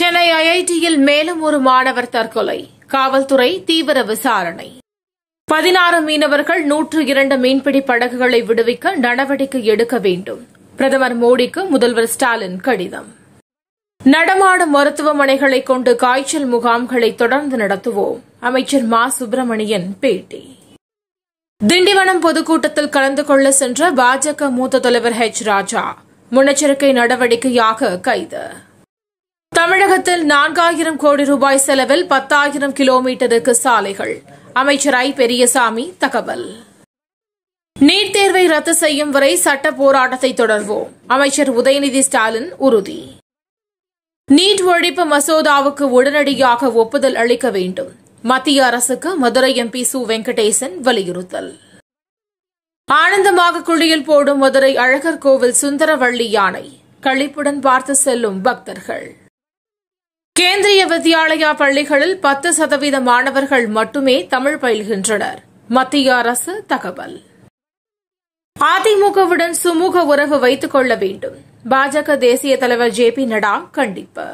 சென்னை ஐஐடியில் மேலும் ஒரு மாணவர் தற்கொலை காவல்துறை தீவிர விசாரணை பதினாறு மீனவர்கள் நூற்று இரண்டு மீன்பிடி படகுகளை விடுவிக்க நடவடிக்கை எடுக்க வேண்டும் பிரதமர் மோடிக்கு முதல்வர் ஸ்டாலின் கடிதம் நடமாடும் மருத்துவமனைகளை கொண்டு காய்ச்சல் முகாம்களை தொடர்ந்து நடத்துவோம் அமைச்சர் மா சுப்பிரமணியன் பேட்டி திண்டிவனம் பொதுக்கூட்டத்தில் கலந்து கொள்ள சென்ற பாஜக மூத்த தலைவர் ஹெச் ராஜா முன்னெச்சரிக்கை நடவடிக்கையாக கைது தமிழகத்தில் நான்காயிரம் கோடி ரூபாய் செலவில் பத்தாயிரம் கிலோமீட்டருக்கு சாலைகள் அமைச்சர் ஐ பெரியசாமி தகவல் நீட் தேர்வை ரத்து செய்யும் வரை சட்ட போராட்டத்தை தொடர்வோம் அமைச்சர் உதயநிதி ஸ்டாலின் உறுதி நீட் ஒழிப்பு மசோதாவுக்கு உடனடியாக ஒப்புதல் அளிக்க வேண்டும் மத்திய அரசுக்கு மதுரை எம்பி சு வெங்கடேசன் வலியுறுத்தல் ஆனந்தமாக குழியில் போடும் மதுரை அழகர் கோவில் சுந்தரவள்ளி யானை கழிப்புடன் பார்த்து செல்லும் பக்தர்கள் கேந்திரிய வித்யாலயா பள்ளிகளில் பத்து சதவீத மாணவர்கள் மட்டுமே தமிழ் பயில்கின்றனர் மத்திய அரசு தகவல் அதிமுகவுடன் சுமூக உறவு வைத்துக் கொள்ள வேண்டும் பாஜக தேசிய தலைவர் ஜே பி நட்டா கண்டிப்பு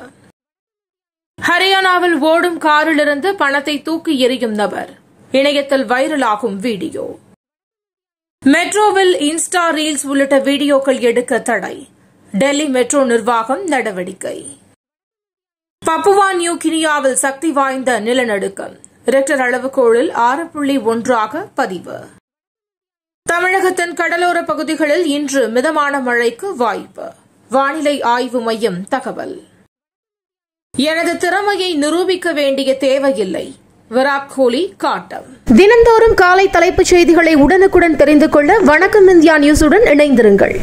ஹரியானாவில் ஓடும் காரிலிருந்து பணத்தை தூக்கி எறியும் நபர் இணையத்தில் வைரலாகும் வீடியோ மெட்ரோவில் இன்ஸ்டா ரீல்ஸ் உள்ளிட்ட வீடியோக்கள் எடுக்க தடை டெல்லி மெட்ரோ நிர்வாகம் நடவடிக்கை பப்புவா நியூ கினியாவில் சக்தி வாய்ந்த நிலநடுக்கம் ரிக்டர் அளவுகோளில் ஆறு புள்ளி ஒன்றாக பதிவு தமிழகத்தின் கடலோர பகுதிகளில் இன்று மிதமான மழைக்கு வாய்ப்பு வானிலை ஆய்வு மையம் தகவல் எனது திறமையை நிரூபிக்க வேண்டிய தேவையில்லை விராட் கோலி காட்டம் தினந்தோறும் காலை தலைப்புச் செய்திகளை உடனுக்குடன் தெரிந்து கொள்ள வணக்கம் இந்தியா நியூஸுடன் இணைந்திருங்கள்